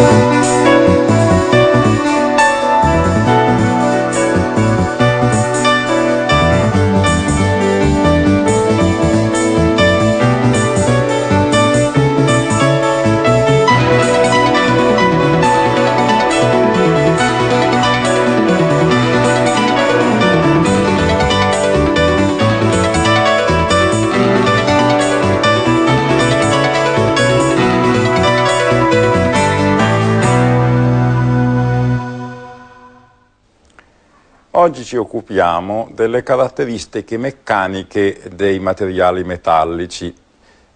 you ci occupiamo delle caratteristiche meccaniche dei materiali metallici,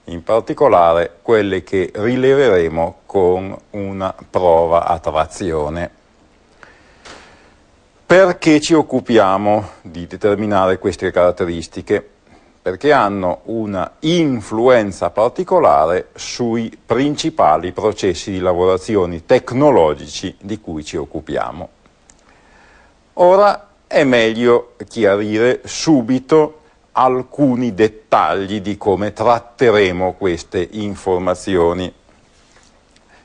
in particolare quelle che rileveremo con una prova a trazione. Perché ci occupiamo di determinare queste caratteristiche? Perché hanno una influenza particolare sui principali processi di lavorazione tecnologici di cui ci occupiamo. Ora è meglio chiarire subito alcuni dettagli di come tratteremo queste informazioni.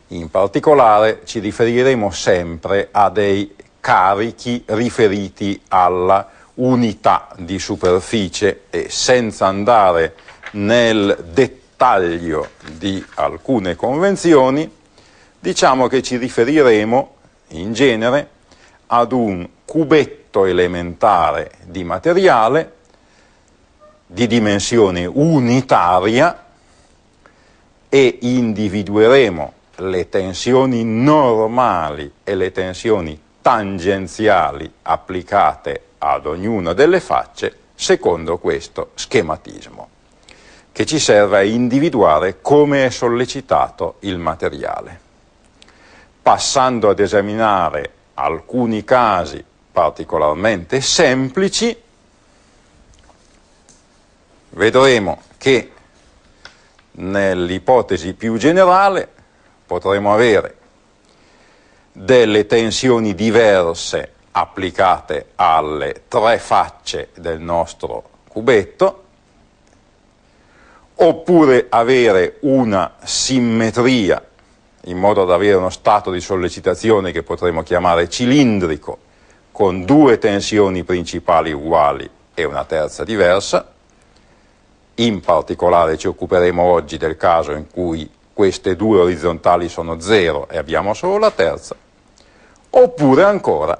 In particolare ci riferiremo sempre a dei carichi riferiti alla unità di superficie e senza andare nel dettaglio di alcune convenzioni, diciamo che ci riferiremo in genere ad un cubetto oggetto elementare di materiale di dimensione unitaria e individueremo le tensioni normali e le tensioni tangenziali applicate ad ognuna delle facce secondo questo schematismo, che ci serve a individuare come è sollecitato il materiale. Passando ad esaminare alcuni casi particolarmente semplici, vedremo che nell'ipotesi più generale potremo avere delle tensioni diverse applicate alle tre facce del nostro cubetto, oppure avere una simmetria in modo da avere uno stato di sollecitazione che potremmo chiamare cilindrico con due tensioni principali uguali e una terza diversa. In particolare ci occuperemo oggi del caso in cui queste due orizzontali sono zero e abbiamo solo la terza. Oppure ancora,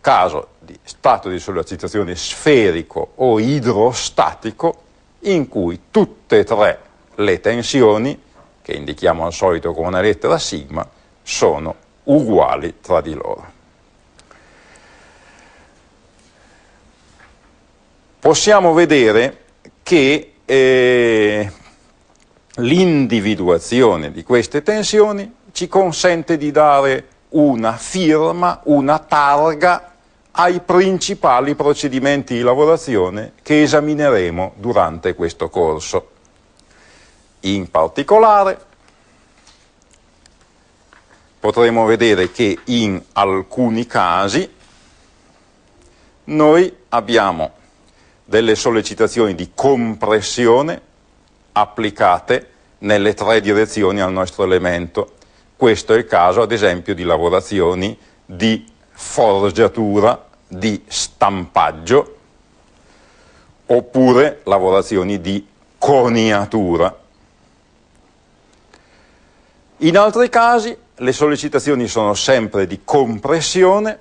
caso di stato di sollecitazione sferico o idrostatico, in cui tutte e tre le tensioni, che indichiamo al solito con una lettera sigma, sono uguali tra di loro. possiamo vedere che eh, l'individuazione di queste tensioni ci consente di dare una firma, una targa ai principali procedimenti di lavorazione che esamineremo durante questo corso. In particolare potremo vedere che in alcuni casi noi abbiamo delle sollecitazioni di compressione applicate nelle tre direzioni al nostro elemento. Questo è il caso ad esempio di lavorazioni di forgiatura, di stampaggio, oppure lavorazioni di coniatura. In altri casi le sollecitazioni sono sempre di compressione,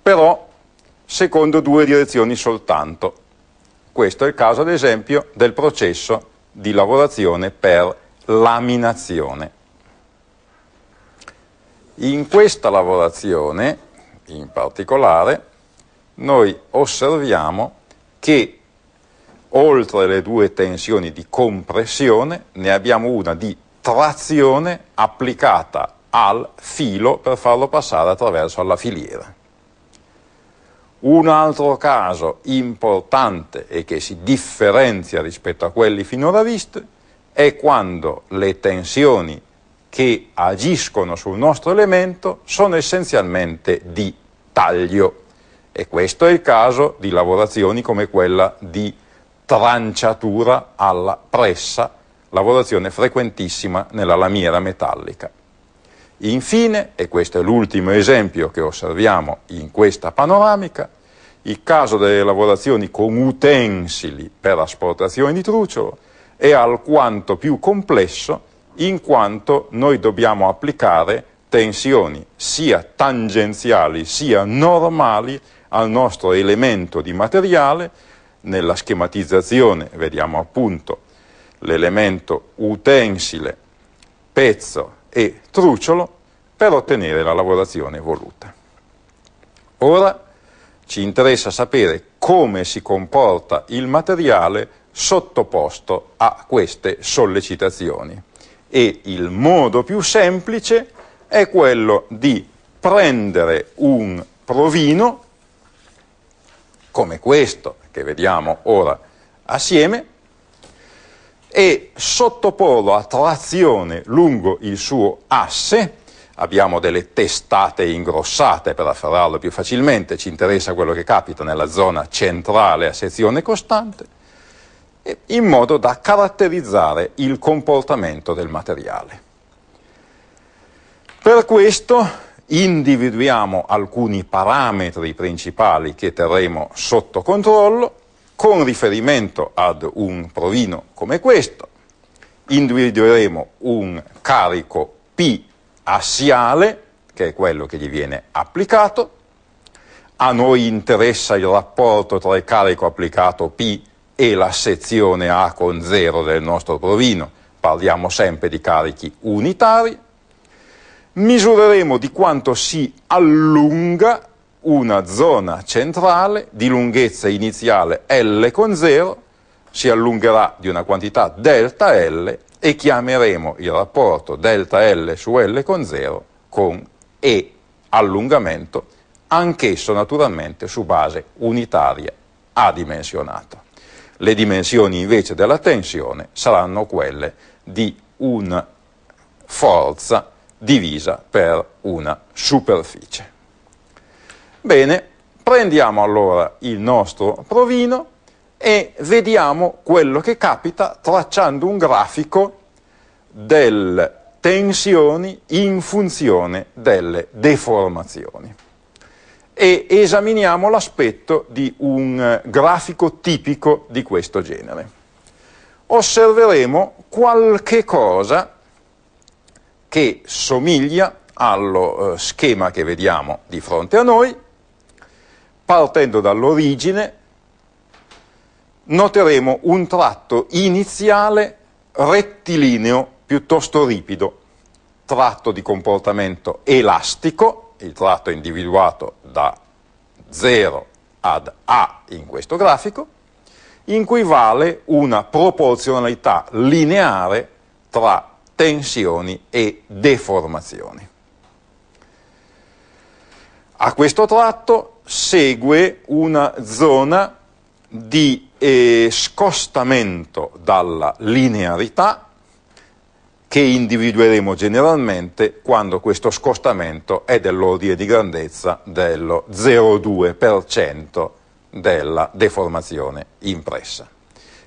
però secondo due direzioni soltanto. Questo è il caso, ad esempio, del processo di lavorazione per laminazione. In questa lavorazione, in particolare, noi osserviamo che oltre le due tensioni di compressione ne abbiamo una di trazione applicata al filo per farlo passare attraverso alla filiera. Un altro caso importante e che si differenzia rispetto a quelli finora visti è quando le tensioni che agiscono sul nostro elemento sono essenzialmente di taglio e questo è il caso di lavorazioni come quella di tranciatura alla pressa, lavorazione frequentissima nella lamiera metallica. Infine, e questo è l'ultimo esempio che osserviamo in questa panoramica, il caso delle lavorazioni con utensili per asportazione di trucciolo è alquanto più complesso in quanto noi dobbiamo applicare tensioni sia tangenziali sia normali al nostro elemento di materiale, nella schematizzazione vediamo appunto l'elemento utensile, pezzo e truciolo per ottenere la lavorazione voluta. Ora ci interessa sapere come si comporta il materiale sottoposto a queste sollecitazioni e il modo più semplice è quello di prendere un provino come questo che vediamo ora assieme e sottoporlo a trazione lungo il suo asse, abbiamo delle testate ingrossate per afferrarlo più facilmente, ci interessa quello che capita nella zona centrale a sezione costante, in modo da caratterizzare il comportamento del materiale. Per questo individuiamo alcuni parametri principali che terremo sotto controllo con riferimento ad un provino come questo, individueremo un carico P assiale, che è quello che gli viene applicato, a noi interessa il rapporto tra il carico applicato P e la sezione A con 0 del nostro provino, parliamo sempre di carichi unitari, misureremo di quanto si allunga una zona centrale di lunghezza iniziale L con 0, si allungherà di una quantità delta L e chiameremo il rapporto delta L su L con 0 con E allungamento, anch'esso naturalmente su base unitaria adimensionata. Le dimensioni invece della tensione saranno quelle di una forza divisa per una superficie. Bene, prendiamo allora il nostro provino e vediamo quello che capita tracciando un grafico delle tensioni in funzione delle deformazioni e esaminiamo l'aspetto di un grafico tipico di questo genere. Osserveremo qualche cosa che somiglia allo eh, schema che vediamo di fronte a noi, partendo dall'origine, noteremo un tratto iniziale rettilineo piuttosto ripido, tratto di comportamento elastico, il tratto individuato da 0 ad A in questo grafico, in cui vale una proporzionalità lineare tra tensioni e deformazioni. A questo tratto segue una zona di eh, scostamento dalla linearità che individueremo generalmente quando questo scostamento è dell'ordine di grandezza dello 0,2% della deformazione impressa.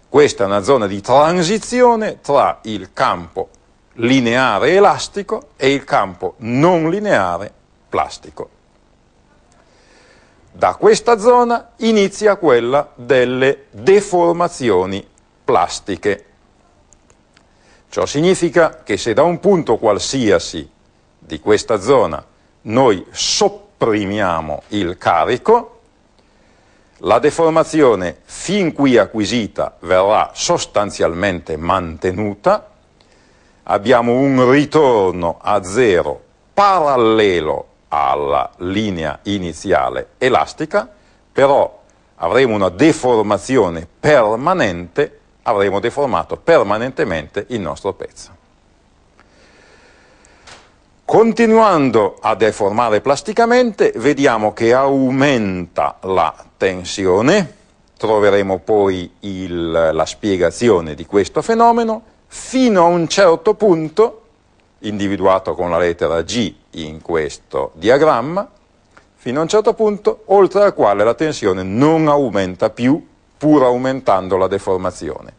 Questa è una zona di transizione tra il campo lineare elastico e il campo non lineare plastico. Da questa zona inizia quella delle deformazioni plastiche. Ciò significa che se da un punto qualsiasi di questa zona noi sopprimiamo il carico, la deformazione fin qui acquisita verrà sostanzialmente mantenuta, abbiamo un ritorno a zero parallelo alla linea iniziale elastica, però avremo una deformazione permanente, avremo deformato permanentemente il nostro pezzo. Continuando a deformare plasticamente, vediamo che aumenta la tensione, troveremo poi il, la spiegazione di questo fenomeno, fino a un certo punto individuato con la lettera G in questo diagramma, fino a un certo punto oltre al quale la tensione non aumenta più pur aumentando la deformazione.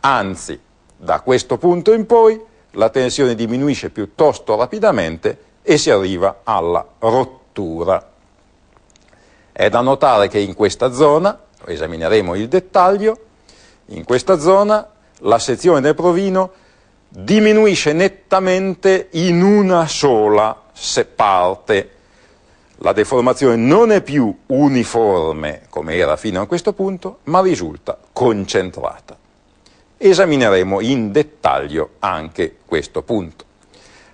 Anzi, da questo punto in poi la tensione diminuisce piuttosto rapidamente e si arriva alla rottura. È da notare che in questa zona, esamineremo il dettaglio, in questa zona la sezione del provino diminuisce nettamente in una sola se parte. La deformazione non è più uniforme, come era fino a questo punto, ma risulta concentrata. Esamineremo in dettaglio anche questo punto.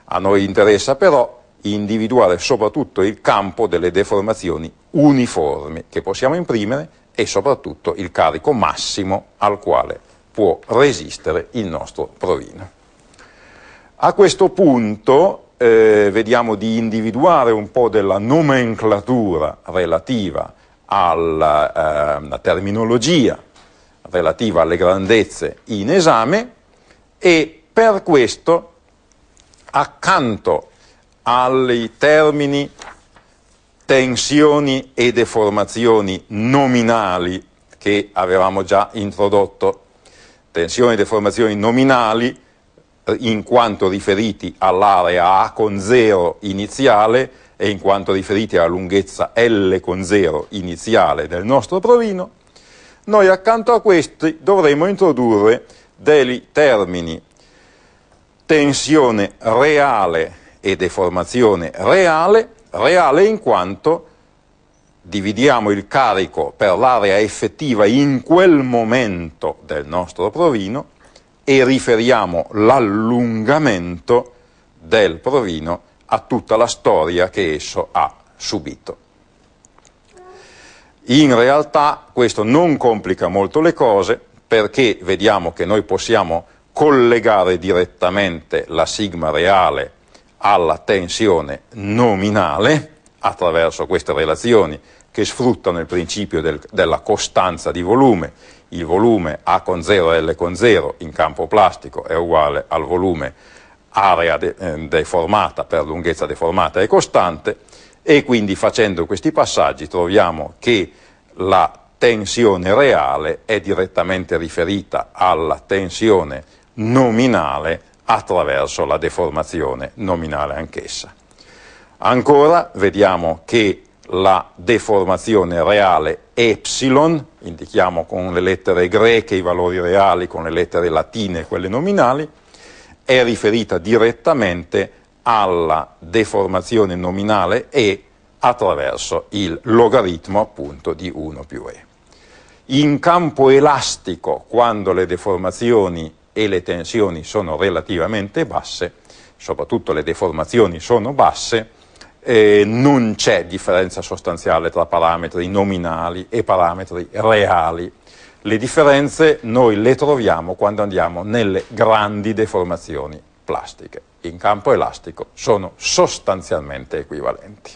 A noi interessa però individuare soprattutto il campo delle deformazioni uniformi che possiamo imprimere e soprattutto il carico massimo al quale può resistere il nostro provino. A questo punto eh, vediamo di individuare un po' della nomenclatura relativa alla, eh, terminologia relativa alle grandezze in esame e per questo accanto ai termini tensioni e deformazioni nominali che avevamo già introdotto, tensioni e deformazioni nominali eh, in quanto riferiti all'area A con 0 iniziale e in quanto riferiti alla lunghezza L con 0 iniziale del nostro provino, noi accanto a questi dovremo introdurre dei termini tensione reale e deformazione reale, reale in quanto dividiamo il carico per l'area effettiva in quel momento del nostro provino e riferiamo l'allungamento del provino a tutta la storia che esso ha subito. In realtà questo non complica molto le cose perché vediamo che noi possiamo collegare direttamente la sigma reale alla tensione nominale attraverso queste relazioni che sfruttano il principio del, della costanza di volume il volume A con 0, L con 0 in campo plastico è uguale al volume area de, eh, deformata per lunghezza deformata è costante e quindi facendo questi passaggi troviamo che la tensione reale è direttamente riferita alla tensione nominale attraverso la deformazione nominale anch'essa. Ancora vediamo che la deformazione reale epsilon, indichiamo con le lettere greche i valori reali, con le lettere latine quelle nominali, è riferita direttamente alla deformazione nominale E attraverso il logaritmo appunto di 1 più E. In campo elastico, quando le deformazioni e le tensioni sono relativamente basse, soprattutto le deformazioni sono basse, eh, non c'è differenza sostanziale tra parametri nominali e parametri reali. Le differenze noi le troviamo quando andiamo nelle grandi deformazioni plastiche. In campo elastico sono sostanzialmente equivalenti.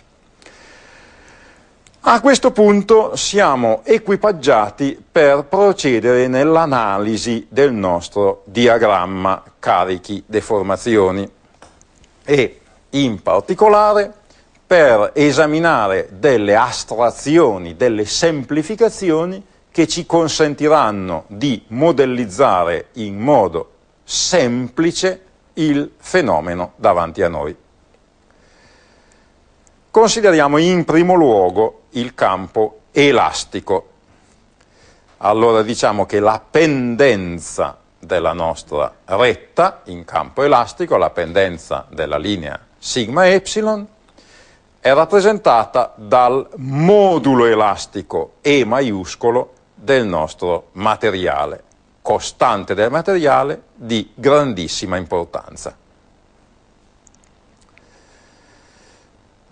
A questo punto siamo equipaggiati per procedere nell'analisi del nostro diagramma carichi deformazioni e in particolare per esaminare delle astrazioni, delle semplificazioni che ci consentiranno di modellizzare in modo semplice il fenomeno davanti a noi. Consideriamo in primo luogo il campo elastico. Allora diciamo che la pendenza della nostra retta in campo elastico, la pendenza della linea sigma epsilon, è rappresentata dal modulo elastico E maiuscolo del nostro materiale, costante del materiale di grandissima importanza.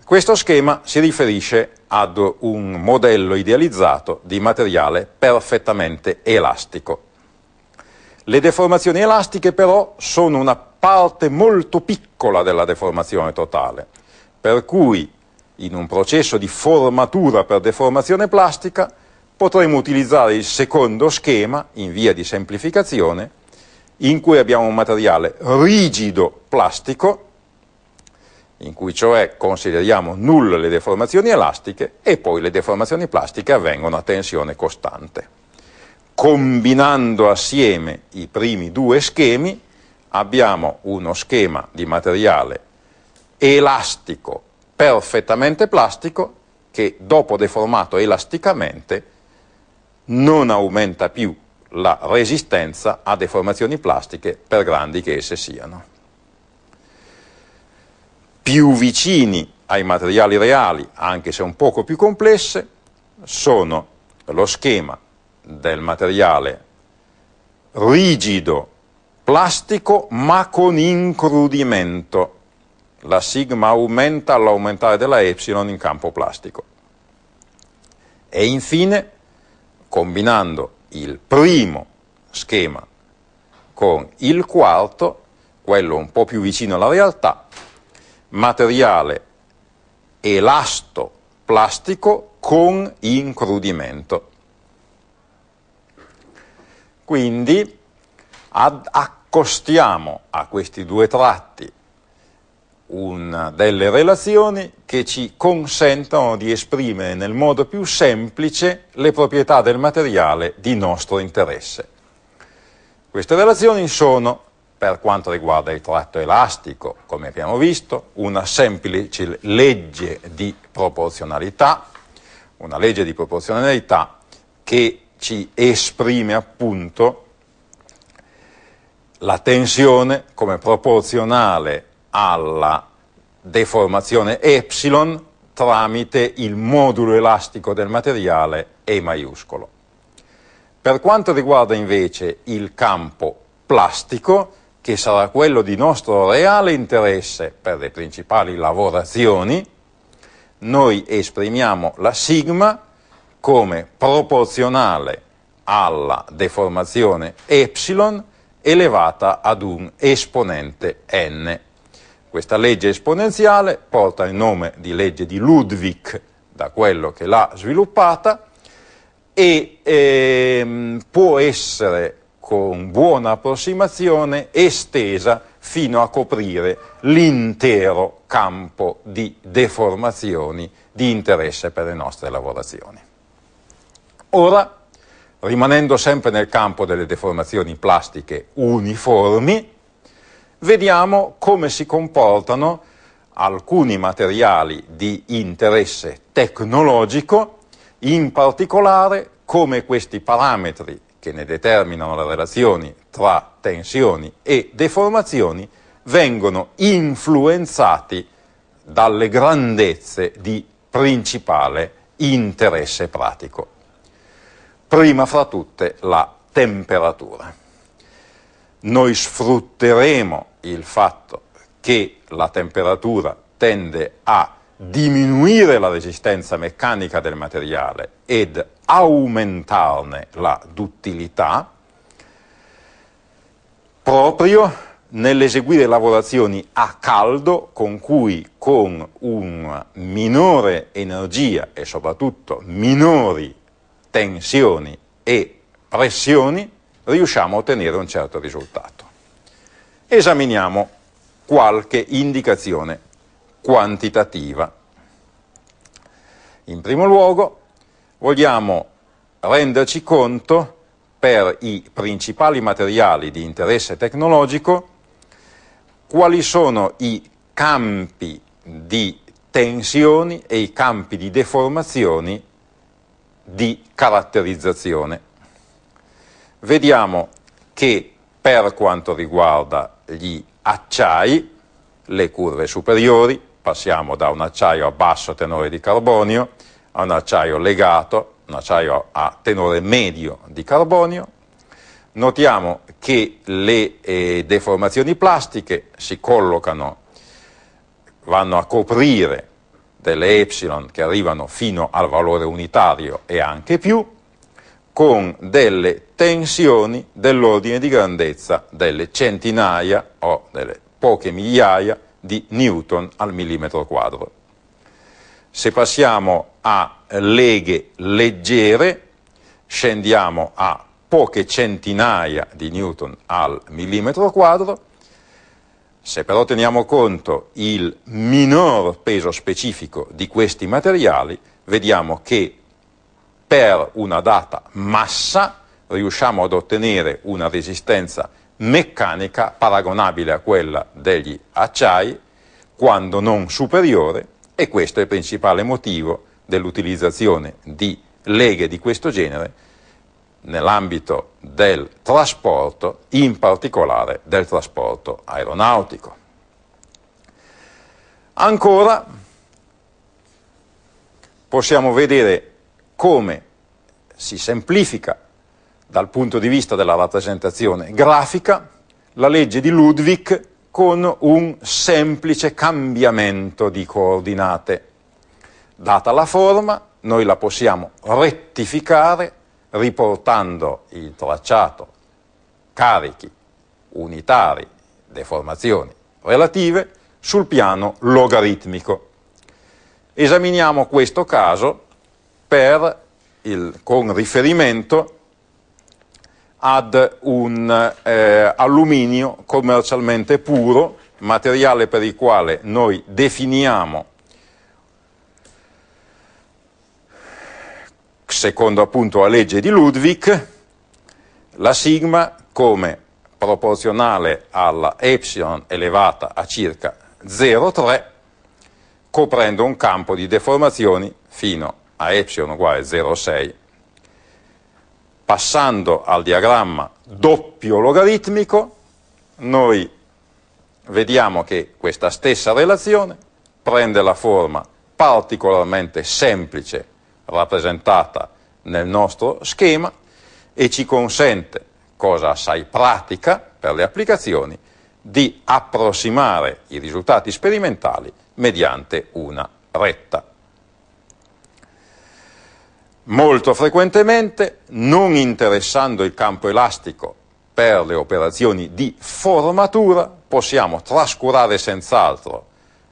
Questo schema si riferisce ad un modello idealizzato di materiale perfettamente elastico. Le deformazioni elastiche però sono una parte molto piccola della deformazione totale, per cui in un processo di formatura per deformazione plastica, potremo utilizzare il secondo schema, in via di semplificazione, in cui abbiamo un materiale rigido plastico, in cui cioè consideriamo nulle le deformazioni elastiche e poi le deformazioni plastiche avvengono a tensione costante. Combinando assieme i primi due schemi abbiamo uno schema di materiale elastico perfettamente plastico che dopo deformato elasticamente non aumenta più la resistenza a deformazioni plastiche per grandi che esse siano. Più vicini ai materiali reali, anche se un poco più complesse, sono lo schema del materiale rigido plastico ma con incrudimento la sigma aumenta all'aumentare della epsilon in campo plastico. E infine, combinando il primo schema con il quarto, quello un po' più vicino alla realtà, materiale elasto plastico con incrudimento. Quindi accostiamo a questi due tratti una, delle relazioni che ci consentono di esprimere nel modo più semplice le proprietà del materiale di nostro interesse. Queste relazioni sono, per quanto riguarda il tratto elastico, come abbiamo visto, una semplice legge di proporzionalità, una legge di proporzionalità che ci esprime appunto la tensione come proporzionale alla deformazione epsilon tramite il modulo elastico del materiale E maiuscolo. Per quanto riguarda invece il campo plastico, che sarà quello di nostro reale interesse per le principali lavorazioni, noi esprimiamo la sigma come proporzionale alla deformazione epsilon elevata ad un esponente n questa legge esponenziale porta il nome di legge di Ludwig da quello che l'ha sviluppata e ehm, può essere con buona approssimazione estesa fino a coprire l'intero campo di deformazioni di interesse per le nostre lavorazioni. Ora, rimanendo sempre nel campo delle deformazioni plastiche uniformi, vediamo come si comportano alcuni materiali di interesse tecnologico, in particolare come questi parametri che ne determinano le relazioni tra tensioni e deformazioni vengono influenzati dalle grandezze di principale interesse pratico. Prima fra tutte la temperatura. Noi sfrutteremo il fatto che la temperatura tende a diminuire la resistenza meccanica del materiale ed aumentarne la duttilità proprio nell'eseguire lavorazioni a caldo con cui con una minore energia e soprattutto minori tensioni e pressioni riusciamo a ottenere un certo risultato. Esaminiamo qualche indicazione quantitativa. In primo luogo vogliamo renderci conto per i principali materiali di interesse tecnologico quali sono i campi di tensioni e i campi di deformazioni di caratterizzazione. Vediamo che per quanto riguarda gli acciai, le curve superiori, passiamo da un acciaio a basso tenore di carbonio a un acciaio legato, un acciaio a tenore medio di carbonio. Notiamo che le eh, deformazioni plastiche si collocano, vanno a coprire delle epsilon che arrivano fino al valore unitario e anche più, con delle tensioni dell'ordine di grandezza delle centinaia o delle poche migliaia di newton al millimetro quadro. Se passiamo a leghe leggere, scendiamo a poche centinaia di newton al millimetro quadro, se però teniamo conto il minor peso specifico di questi materiali, vediamo che per una data massa riusciamo ad ottenere una resistenza meccanica paragonabile a quella degli acciai, quando non superiore, e questo è il principale motivo dell'utilizzazione di leghe di questo genere nell'ambito del trasporto, in particolare del trasporto aeronautico. Ancora possiamo vedere come si semplifica dal punto di vista della rappresentazione grafica, la legge di Ludwig con un semplice cambiamento di coordinate. Data la forma, noi la possiamo rettificare riportando il tracciato carichi unitari, deformazioni relative sul piano logaritmico. Esaminiamo questo caso per il, con riferimento a ad un eh, alluminio commercialmente puro, materiale per il quale noi definiamo, secondo appunto la legge di Ludwig, la sigma come proporzionale alla epsilon elevata a circa 0,3, coprendo un campo di deformazioni fino a epsilon uguale 0,6 passando al diagramma doppio logaritmico, noi vediamo che questa stessa relazione prende la forma particolarmente semplice rappresentata nel nostro schema e ci consente, cosa assai pratica per le applicazioni, di approssimare i risultati sperimentali mediante una retta molto frequentemente non interessando il campo elastico per le operazioni di formatura, possiamo trascurare senz'altro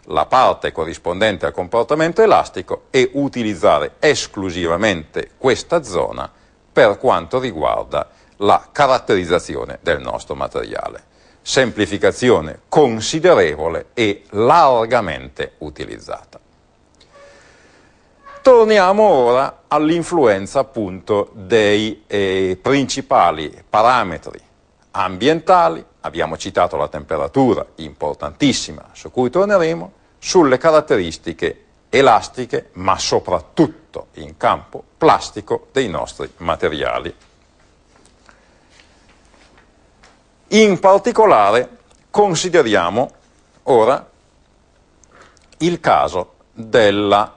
la parte corrispondente al comportamento elastico e utilizzare esclusivamente questa zona per quanto riguarda la caratterizzazione del nostro materiale. Semplificazione considerevole e largamente utilizzata. Torniamo ora all'influenza appunto dei eh, principali parametri ambientali, abbiamo citato la temperatura, importantissima, su cui torneremo, sulle caratteristiche elastiche, ma soprattutto in campo plastico dei nostri materiali. In particolare consideriamo ora il caso della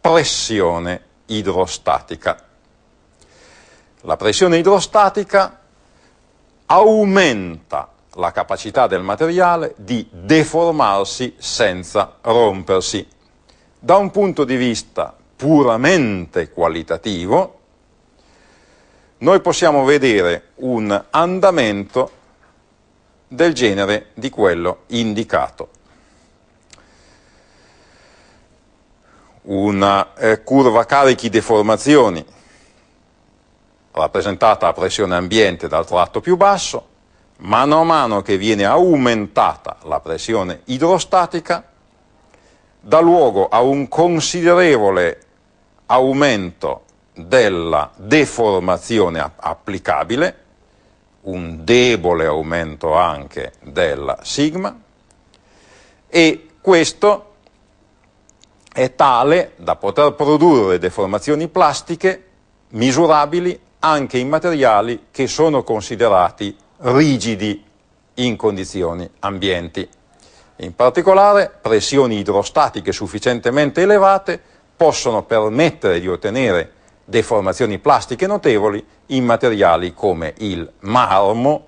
pressione idrostatica. La pressione idrostatica aumenta la capacità del materiale di deformarsi senza rompersi. Da un punto di vista puramente qualitativo, noi possiamo vedere un andamento del genere di quello indicato. una eh, curva carichi-deformazioni rappresentata a pressione ambiente dal tratto più basso, mano a mano che viene aumentata la pressione idrostatica, dà luogo a un considerevole aumento della deformazione applicabile, un debole aumento anche della sigma, e questo è tale da poter produrre deformazioni plastiche misurabili anche in materiali che sono considerati rigidi in condizioni ambienti. In particolare, pressioni idrostatiche sufficientemente elevate possono permettere di ottenere deformazioni plastiche notevoli in materiali come il marmo,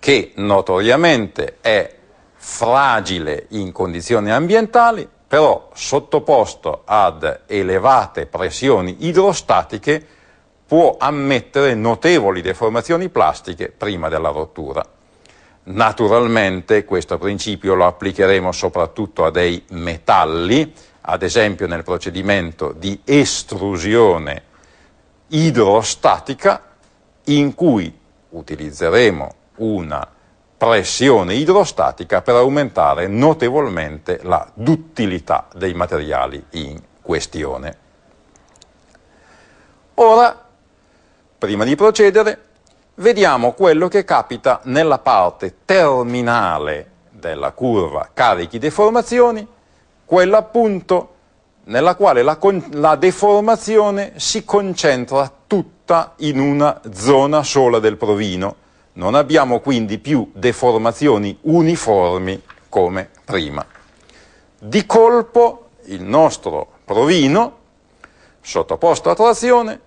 che notoriamente è fragile in condizioni ambientali, però sottoposto ad elevate pressioni idrostatiche può ammettere notevoli deformazioni plastiche prima della rottura. Naturalmente questo principio lo applicheremo soprattutto a dei metalli, ad esempio nel procedimento di estrusione idrostatica in cui utilizzeremo una pressione idrostatica per aumentare notevolmente la duttilità dei materiali in questione. Ora, prima di procedere, vediamo quello che capita nella parte terminale della curva carichi deformazioni, quella appunto nella quale la, la deformazione si concentra tutta in una zona sola del provino, non abbiamo quindi più deformazioni uniformi come prima. Di colpo il nostro provino, sottoposto a trazione,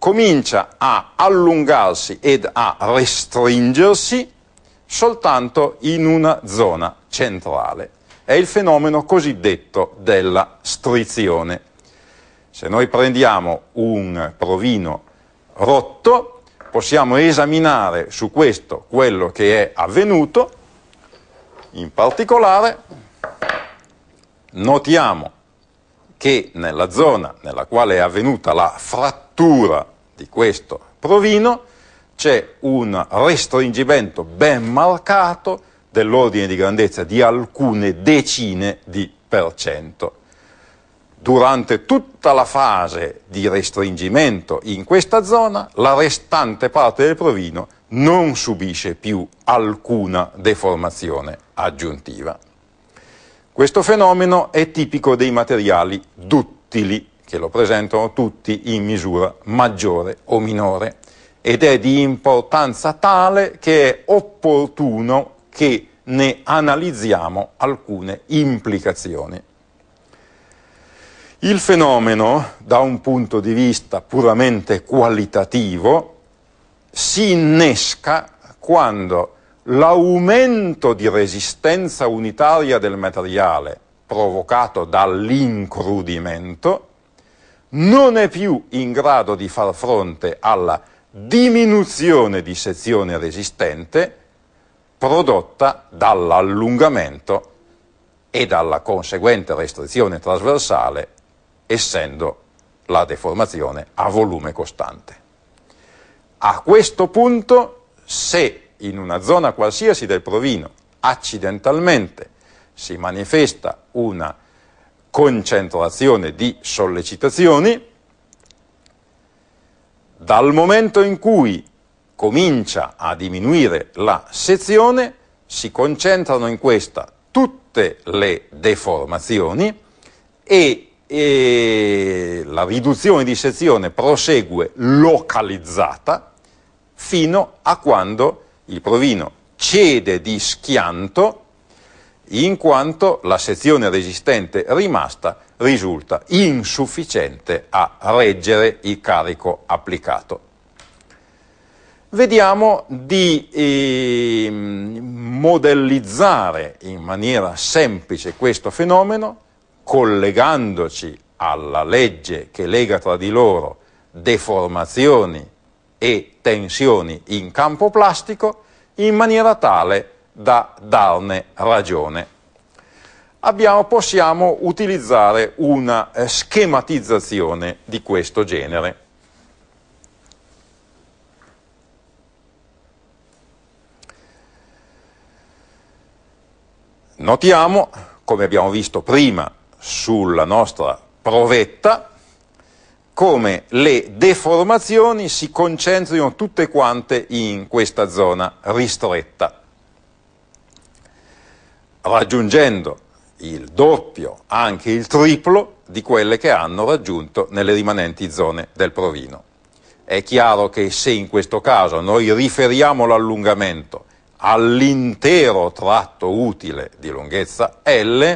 comincia a allungarsi ed a restringersi soltanto in una zona centrale. È il fenomeno cosiddetto della strizione. Se noi prendiamo un provino rotto, possiamo esaminare su questo quello che è avvenuto, in particolare notiamo che nella zona nella quale è avvenuta la frattura di questo provino c'è un restringimento ben marcato dell'ordine di grandezza di alcune decine di per cento durante tutta la fase di restringimento in questa zona, la restante parte del provino non subisce più alcuna deformazione aggiuntiva. Questo fenomeno è tipico dei materiali duttili, che lo presentano tutti in misura maggiore o minore, ed è di importanza tale che è opportuno che ne analizziamo alcune implicazioni. Il fenomeno, da un punto di vista puramente qualitativo, si innesca quando l'aumento di resistenza unitaria del materiale provocato dall'incrudimento non è più in grado di far fronte alla diminuzione di sezione resistente prodotta dall'allungamento e dalla conseguente restrizione trasversale essendo la deformazione a volume costante. A questo punto, se in una zona qualsiasi del provino accidentalmente si manifesta una concentrazione di sollecitazioni, dal momento in cui comincia a diminuire la sezione, si concentrano in questa tutte le deformazioni e e la riduzione di sezione prosegue localizzata fino a quando il provino cede di schianto in quanto la sezione resistente rimasta risulta insufficiente a reggere il carico applicato. Vediamo di eh, modellizzare in maniera semplice questo fenomeno collegandoci alla legge che lega tra di loro deformazioni e tensioni in campo plastico in maniera tale da darne ragione. Abbiamo, possiamo utilizzare una eh, schematizzazione di questo genere. Notiamo, come abbiamo visto prima, sulla nostra provetta come le deformazioni si concentrino tutte quante in questa zona ristretta, raggiungendo il doppio, anche il triplo di quelle che hanno raggiunto nelle rimanenti zone del provino. È chiaro che se in questo caso noi riferiamo l'allungamento all'intero tratto utile di lunghezza L,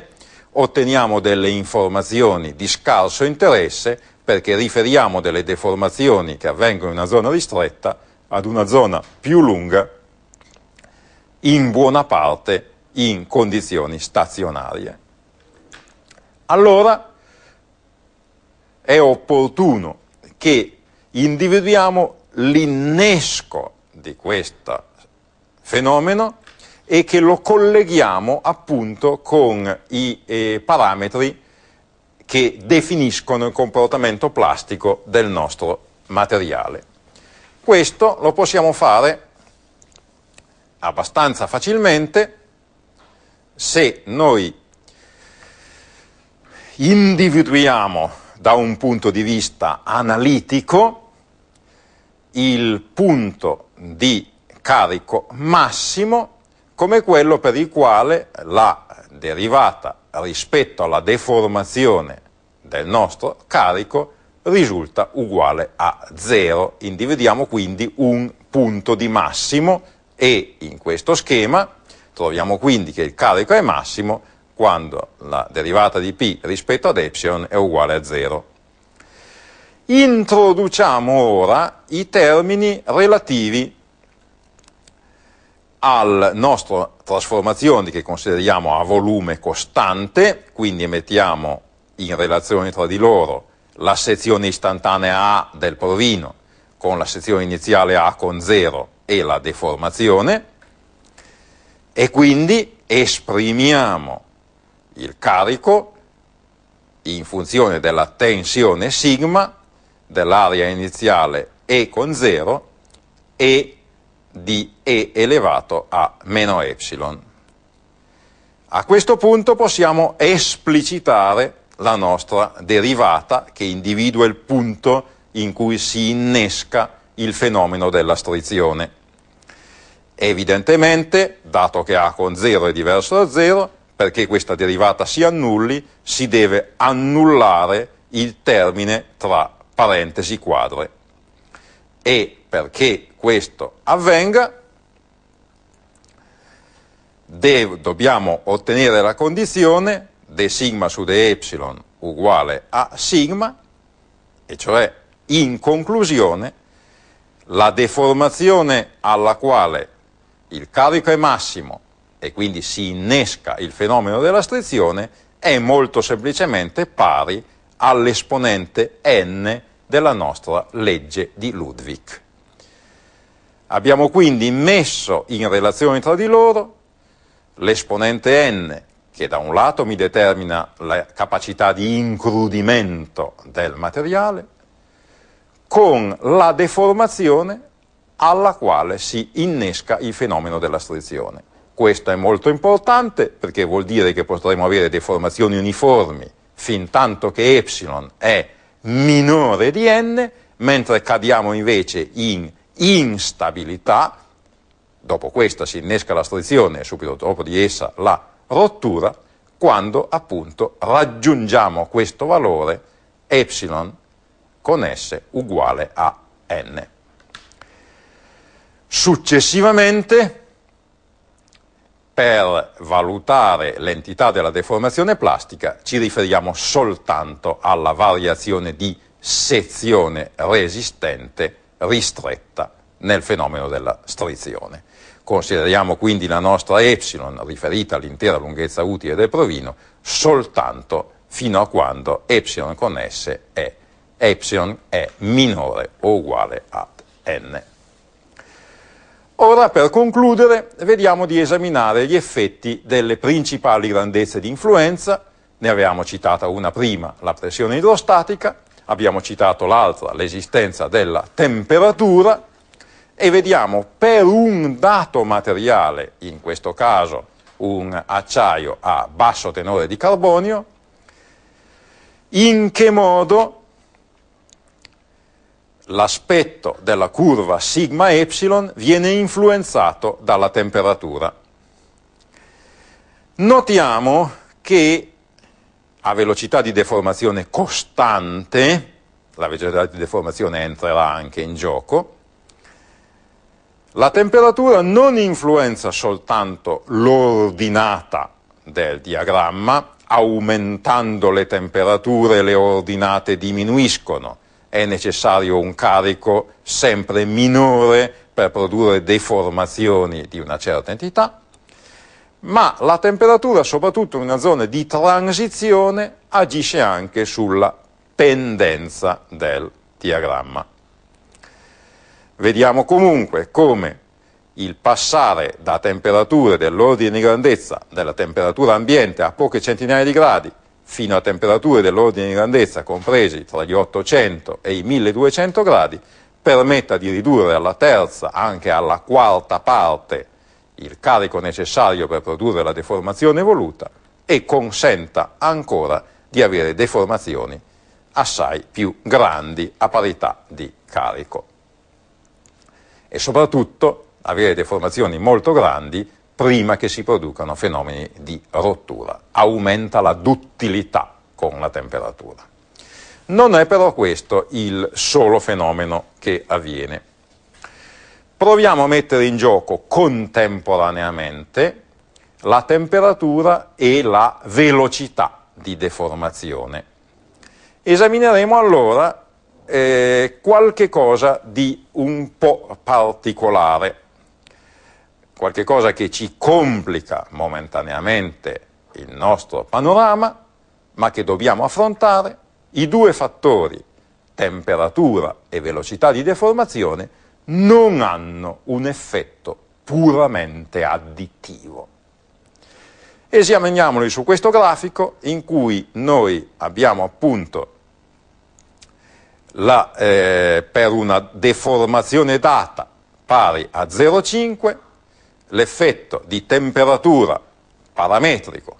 otteniamo delle informazioni di scarso interesse perché riferiamo delle deformazioni che avvengono in una zona ristretta ad una zona più lunga, in buona parte in condizioni stazionarie. Allora è opportuno che individuiamo l'innesco di questo fenomeno e che lo colleghiamo appunto con i eh, parametri che definiscono il comportamento plastico del nostro materiale. Questo lo possiamo fare abbastanza facilmente se noi individuiamo da un punto di vista analitico il punto di carico massimo come quello per il quale la derivata rispetto alla deformazione del nostro carico risulta uguale a zero. Individuiamo quindi un punto di massimo e in questo schema troviamo quindi che il carico è massimo quando la derivata di P rispetto ad epsilon è uguale a zero. Introduciamo ora i termini relativi alla nostra trasformazione che consideriamo a volume costante, quindi mettiamo in relazione tra di loro la sezione istantanea A del provino con la sezione iniziale A con 0 e la deformazione e quindi esprimiamo il carico in funzione della tensione sigma dell'area iniziale E con 0 e di E elevato a meno epsilon. A questo punto possiamo esplicitare la nostra derivata che individua il punto in cui si innesca il fenomeno della strizione. Evidentemente, dato che A con 0 è diverso da 0, perché questa derivata si annulli, si deve annullare il termine tra parentesi quadre. E perché questo avvenga, de, dobbiamo ottenere la condizione d sigma su d epsilon uguale a sigma, e cioè in conclusione la deformazione alla quale il carico è massimo e quindi si innesca il fenomeno della strizione è molto semplicemente pari all'esponente n della nostra legge di Ludwig. Abbiamo quindi messo in relazione tra di loro l'esponente n che da un lato mi determina la capacità di incrudimento del materiale con la deformazione alla quale si innesca il fenomeno della strizione. Questo è molto importante perché vuol dire che potremo avere deformazioni uniformi fin tanto che epsilon è minore di n, mentre cadiamo invece in instabilità, dopo questa si innesca la strizione e subito dopo di essa la rottura, quando appunto raggiungiamo questo valore epsilon con S uguale a n. Successivamente, per valutare l'entità della deformazione plastica, ci riferiamo soltanto alla variazione di sezione resistente ristretta nel fenomeno della strizione. Consideriamo quindi la nostra epsilon riferita all'intera lunghezza utile del provino soltanto fino a quando epsilon con S è epsilon è minore o uguale a n. Ora per concludere vediamo di esaminare gli effetti delle principali grandezze di influenza, ne avevamo citata una prima, la pressione idrostatica, abbiamo citato l'altra, l'esistenza della temperatura, e vediamo per un dato materiale, in questo caso un acciaio a basso tenore di carbonio, in che modo l'aspetto della curva sigma epsilon viene influenzato dalla temperatura. Notiamo che a velocità di deformazione costante, la velocità di deformazione entrerà anche in gioco, la temperatura non influenza soltanto l'ordinata del diagramma, aumentando le temperature le ordinate diminuiscono, è necessario un carico sempre minore per produrre deformazioni di una certa entità, ma la temperatura, soprattutto in una zona di transizione, agisce anche sulla tendenza del diagramma. Vediamo comunque come il passare da temperature dell'ordine di grandezza della temperatura ambiente a poche centinaia di gradi fino a temperature dell'ordine di grandezza compresi tra gli 800 e i 1200 gradi permetta di ridurre alla terza, anche alla quarta parte il carico necessario per produrre la deformazione voluta e consenta ancora di avere deformazioni assai più grandi a parità di carico. E soprattutto avere deformazioni molto grandi prima che si producano fenomeni di rottura. Aumenta la duttilità con la temperatura. Non è però questo il solo fenomeno che avviene proviamo a mettere in gioco contemporaneamente la temperatura e la velocità di deformazione. Esamineremo allora eh, qualche cosa di un po' particolare, qualche cosa che ci complica momentaneamente il nostro panorama, ma che dobbiamo affrontare, i due fattori, temperatura e velocità di deformazione, non hanno un effetto puramente additivo. Esaminiamoli su questo grafico in cui noi abbiamo appunto la, eh, per una deformazione data pari a 0,5 l'effetto di temperatura parametrico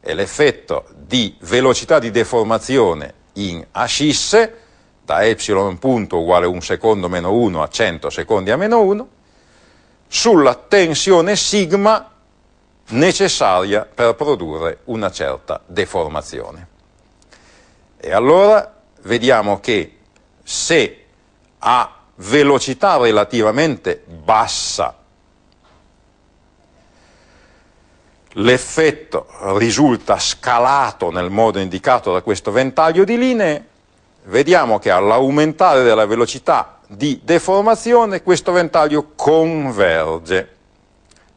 e l'effetto di velocità di deformazione in ascisse porta y punto uguale 1 secondo meno 1 a 100 secondi a meno 1 sulla tensione sigma necessaria per produrre una certa deformazione. E allora vediamo che se a velocità relativamente bassa l'effetto risulta scalato nel modo indicato da questo ventaglio di linee, vediamo che all'aumentare della velocità di deformazione questo ventaglio converge,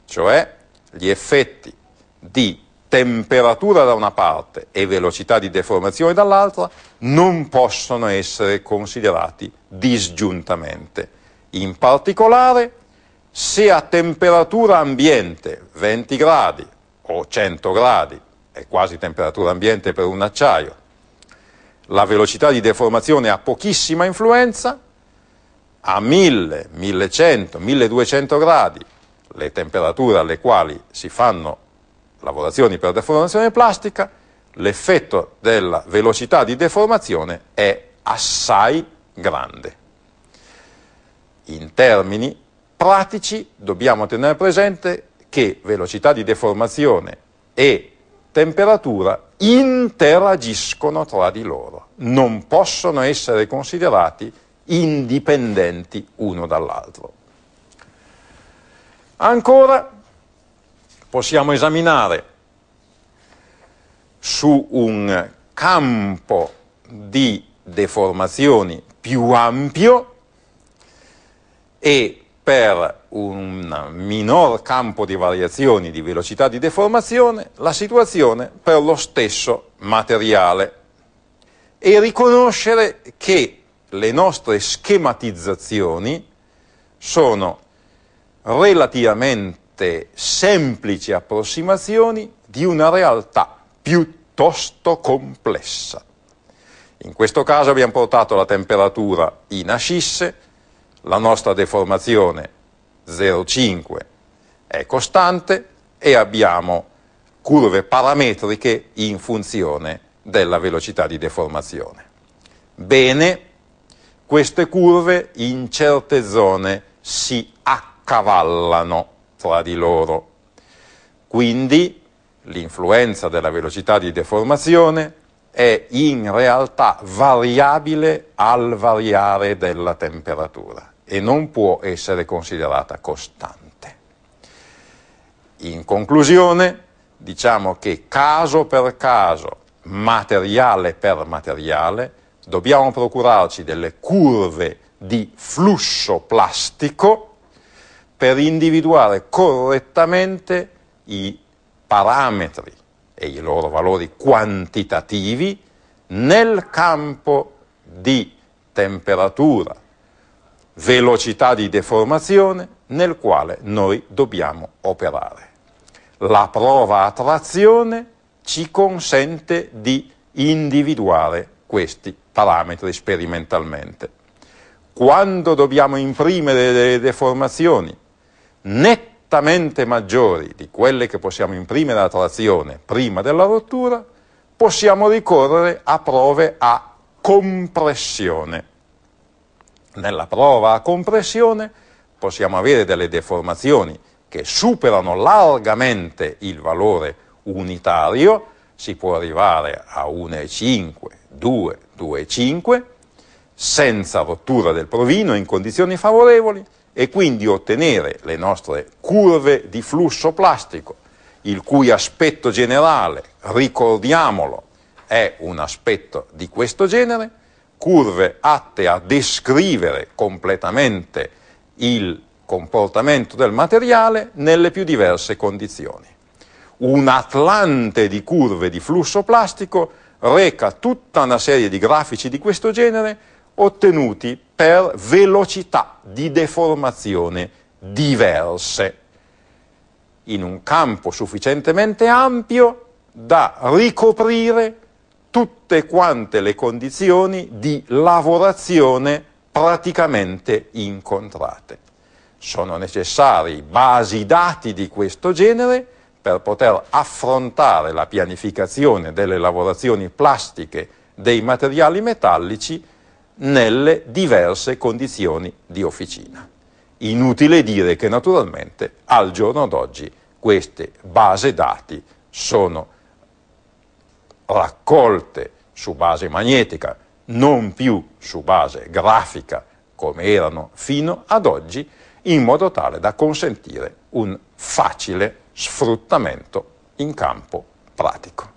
cioè gli effetti di temperatura da una parte e velocità di deformazione dall'altra non possono essere considerati disgiuntamente. In particolare, se a temperatura ambiente 20 gradi o 100 gradi, è quasi temperatura ambiente per un acciaio, la velocità di deformazione ha pochissima influenza, a 1000, 1100, 1200 gradi, le temperature alle quali si fanno lavorazioni per deformazione plastica, l'effetto della velocità di deformazione è assai grande. In termini pratici dobbiamo tenere presente che velocità di deformazione e temperatura interagiscono tra di loro, non possono essere considerati indipendenti uno dall'altro. Ancora possiamo esaminare su un campo di deformazioni più ampio e per un minor campo di variazioni di velocità di deformazione la situazione per lo stesso materiale e riconoscere che le nostre schematizzazioni sono relativamente semplici approssimazioni di una realtà piuttosto complessa. In questo caso abbiamo portato la temperatura in ascisse, la nostra deformazione 0,5 è costante e abbiamo curve parametriche in funzione della velocità di deformazione. Bene, queste curve in certe zone si accavallano tra di loro, quindi l'influenza della velocità di deformazione è in realtà variabile al variare della temperatura e non può essere considerata costante. In conclusione, diciamo che caso per caso, materiale per materiale, dobbiamo procurarci delle curve di flusso plastico per individuare correttamente i parametri e i loro valori quantitativi nel campo di temperatura, velocità di deformazione nel quale noi dobbiamo operare. La prova a trazione ci consente di individuare questi parametri sperimentalmente. Quando dobbiamo imprimere delle deformazioni nettamente maggiori di quelle che possiamo imprimere a trazione prima della rottura, possiamo ricorrere a prove a compressione nella prova a compressione possiamo avere delle deformazioni che superano largamente il valore unitario, si può arrivare a 1,5, 2, 2,5, senza rottura del provino in condizioni favorevoli e quindi ottenere le nostre curve di flusso plastico, il cui aspetto generale, ricordiamolo, è un aspetto di questo genere, curve atte a descrivere completamente il comportamento del materiale nelle più diverse condizioni. Un atlante di curve di flusso plastico reca tutta una serie di grafici di questo genere ottenuti per velocità di deformazione diverse in un campo sufficientemente ampio da ricoprire tutte quante le condizioni di lavorazione praticamente incontrate. Sono necessari basi dati di questo genere per poter affrontare la pianificazione delle lavorazioni plastiche dei materiali metallici nelle diverse condizioni di officina. Inutile dire che naturalmente al giorno d'oggi queste base dati sono raccolte su base magnetica, non più su base grafica come erano fino ad oggi, in modo tale da consentire un facile sfruttamento in campo pratico.